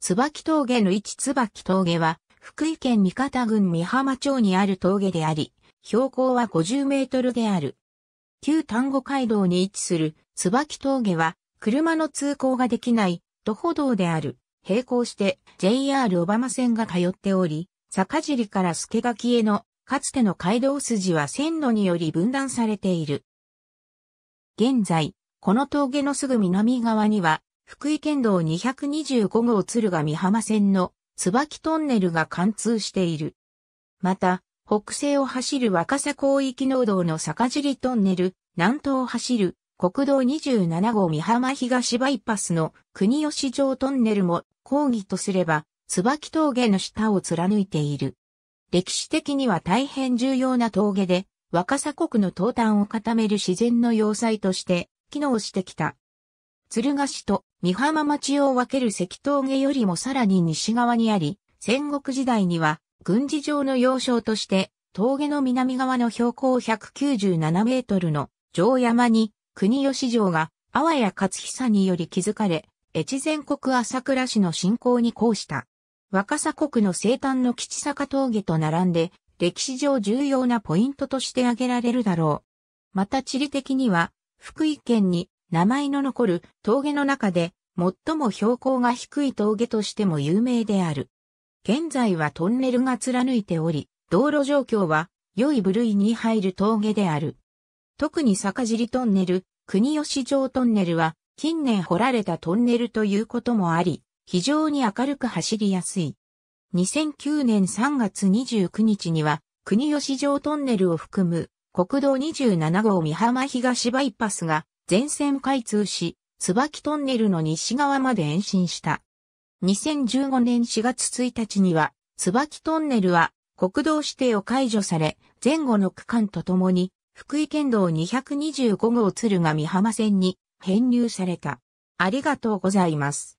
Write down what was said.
椿峠の一椿峠は、福井県三方郡三浜町にある峠であり、標高は50メートルである。旧丹後街道に位置する椿峠は、車の通行ができない徒歩道である。並行して JR 小浜線が通っており、坂尻から助垣へのかつての街道筋は線路により分断されている。現在、この峠のすぐ南側には福井県道225号鶴ヶ美浜線の椿トンネルが貫通している。また、北西を走る若狭広域農道の坂尻トンネル、南東を走る国道27号美浜東バイパスの国吉城トンネルも抗議とすれば、椿峠の下を貫いている。歴史的には大変重要な峠で、若狭国の東端を固める自然の要塞として機能してきた。鶴ヶ市と三浜町を分ける関峠よりもさらに西側にあり、戦国時代には軍事上の要衝として峠の南側の標高197メートルの城山に国吉城が阿波や勝久により築かれ、越前国朝倉市の侵攻に抗した。若狭国の生誕の吉坂峠と並んで、歴史上重要なポイントとして挙げられるだろう。また地理的には、福井県に名前の残る峠の中で最も標高が低い峠としても有名である。現在はトンネルが貫いており、道路状況は良い部類に入る峠である。特に坂尻トンネル、国吉城トンネルは近年掘られたトンネルということもあり、非常に明るく走りやすい。2009年3月29日には国吉城トンネルを含む国道27号三浜東バイパスが全線開通し、椿トンネルの西側まで延伸した。2015年4月1日には、椿トンネルは国道指定を解除され、前後の区間とともに、福井県道225号鶴ヶ美浜線に編入された。ありがとうございます。